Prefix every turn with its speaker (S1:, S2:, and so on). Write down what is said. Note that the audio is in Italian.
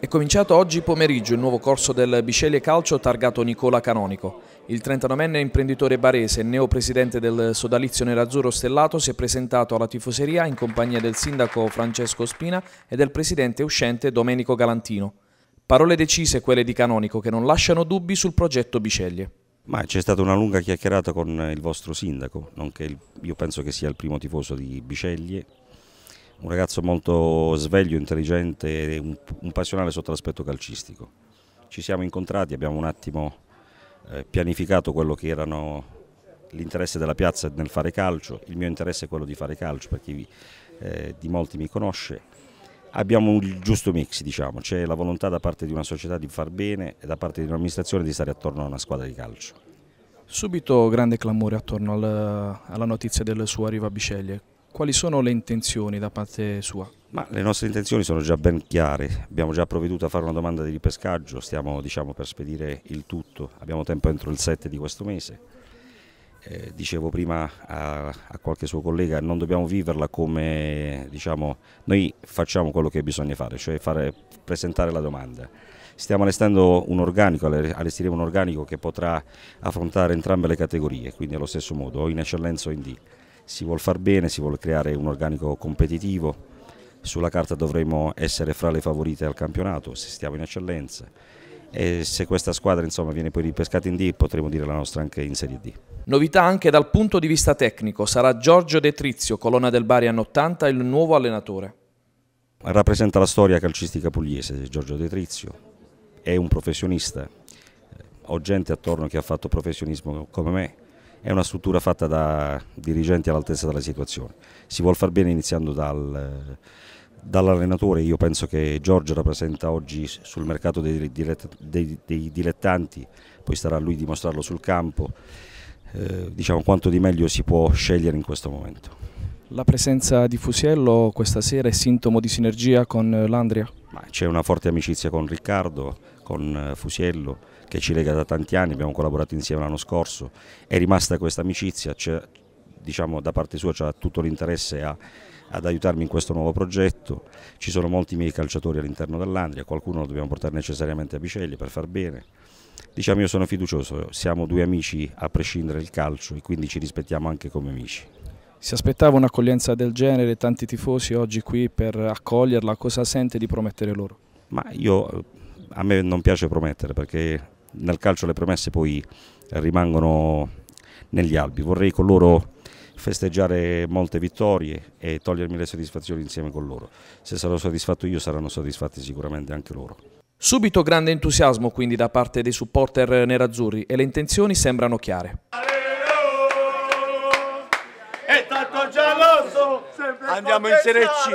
S1: È cominciato oggi pomeriggio il nuovo corso del Bisceglie Calcio targato Nicola Canonico. Il 39enne imprenditore barese, e neopresidente del sodalizio nerazzurro stellato, si è presentato alla tifoseria in compagnia del sindaco Francesco Spina e del presidente uscente Domenico Galantino. Parole decise quelle di Canonico che non lasciano dubbi sul progetto Bisceglie.
S2: Ma c'è stata una lunga chiacchierata con il vostro sindaco, nonché il, io penso che sia il primo tifoso di Bisceglie, un ragazzo molto sveglio, intelligente, un, un passionale sotto l'aspetto calcistico. Ci siamo incontrati, abbiamo un attimo eh, pianificato quello che erano l'interesse della piazza nel fare calcio, il mio interesse è quello di fare calcio per chi eh, di molti mi conosce. Abbiamo il giusto mix, diciamo, c'è la volontà da parte di una società di far bene e da parte di un'amministrazione di stare attorno a una squadra di calcio.
S1: Subito grande clamore attorno al, alla notizia del suo arrivo a Biceglie quali sono le intenzioni da parte sua?
S2: Ma le nostre intenzioni sono già ben chiare, abbiamo già provveduto a fare una domanda di ripescaggio, stiamo diciamo, per spedire il tutto, abbiamo tempo entro il 7 di questo mese. Eh, dicevo prima a, a, qualche suo collega, non dobbiamo viverla come diciamo, noi facciamo quello che bisogna fare, cioè fare, presentare la domanda. Stiamo allestendo un organico, allestiremo un organico che potrà affrontare entrambe le categorie, quindi allo stesso modo, o in eccellenza o in D si vuole far bene, si vuole creare un organico competitivo, sulla carta dovremmo essere fra le favorite al campionato se stiamo in eccellenza e se questa squadra insomma, viene poi ripescata in D potremo dire la nostra anche in Serie D.
S1: Novità anche dal punto di vista tecnico, sarà Giorgio De Trizio, colonna del Bari anno 80, il nuovo allenatore.
S2: Rappresenta la storia calcistica pugliese Giorgio De Trizio, è un professionista, eh, ho gente attorno che ha fatto professionismo come me, è una struttura fatta da dirigenti all'altezza della situazione. Si vuole far bene iniziando dal, dall'allenatore, io penso che Giorgio rappresenta oggi sul mercato dei, dei, dei dilettanti, poi starà a lui dimostrarlo sul campo, eh, diciamo quanto di meglio si può scegliere in questo momento.
S1: La presenza di Fusiello questa sera è sintomo di sinergia con eh, l'Andria?
S2: C'è una forte amicizia con Riccardo, con eh, Fusiello, che ci lega da tanti anni, abbiamo collaborato insieme l'anno scorso, è rimasta questa amicizia, diciamo, da parte sua c'è tutto l'interesse a, ad aiutarmi in questo nuovo progetto, ci sono molti miei calciatori all'interno dell'Andria, qualcuno lo dobbiamo portare necessariamente a Bicelli per far bene. Diciamo io sono fiducioso, siamo due amici a prescindere dal calcio e quindi ci rispettiamo anche come amici.
S1: Si aspettava un'accoglienza del genere, tanti tifosi oggi qui per accoglierla, cosa sente di promettere loro?
S2: Ma io, a me non piace promettere perché nel calcio le premesse poi rimangono negli albi. Vorrei con loro festeggiare molte vittorie e togliermi le soddisfazioni insieme con loro. Se sarò soddisfatto io saranno soddisfatti sicuramente anche loro.
S1: Subito grande entusiasmo quindi da parte dei supporter nerazzurri e le intenzioni sembrano chiare.
S2: È tanto Andiamo in Serie C.